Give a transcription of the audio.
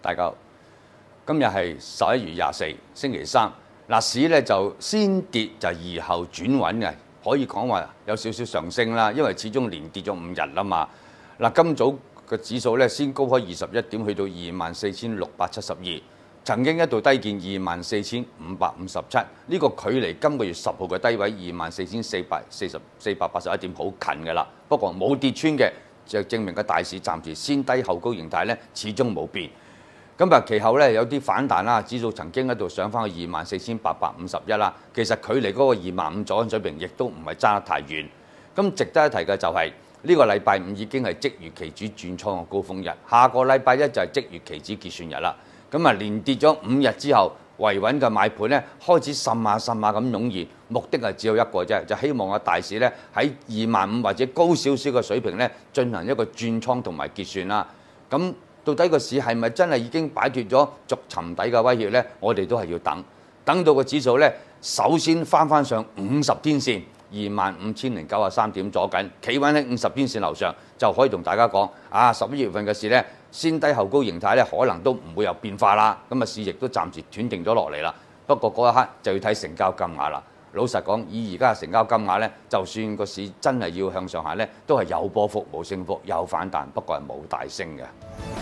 大舊今日係十一月廿四星期三，嗱市咧就先跌就二後轉穩嘅，可以講話有少少上升啦。因為始終連跌咗五日啦嘛。嗱，今早嘅指數咧先高開二十一點，去到二萬四千六百七十二，曾經一度低見二萬四千五百五十七，呢個距離今個月十號嘅低位二萬四千四百四十四百八十一點好近噶啦。不過冇跌穿嘅，就證明個大市暫時先低後高形態咧，始終冇變。咁啊，其後咧有啲反彈啦，指數曾經喺度上翻去二萬四千八百五十一啦。其實距離嗰個二萬五左緊水平，亦都唔係爭得太遠。咁值得一提嘅就係呢個禮拜五已經係即月期指轉倉嘅高峰日，下個禮拜一就係即月期指結算日啦。咁啊，連跌咗五日之後，維穩嘅買盤咧開始滲下滲下咁湧現，目的係只有一個啫，就希望啊大市咧喺二萬五或者高少少嘅水平咧進行一個轉倉同埋結算啦。咁到底個市係咪真係已經擺脱咗逐沉底嘅威脅呢？我哋都係要等，等到個指數呢，首先翻翻上五十天線二萬五千零九十三點左緊企穩喺五十天線樓上，就可以同大家講啊十一月份嘅市呢，先低後高形態呢，可能都唔會有變化啦。咁啊，市亦都暫時斷定咗落嚟啦。不過嗰一刻就要睇成交金額啦。老實講，以而家嘅成交金額呢，就算個市真係要向上下呢，都係有波幅冇升幅，有反彈，不過係冇大升嘅。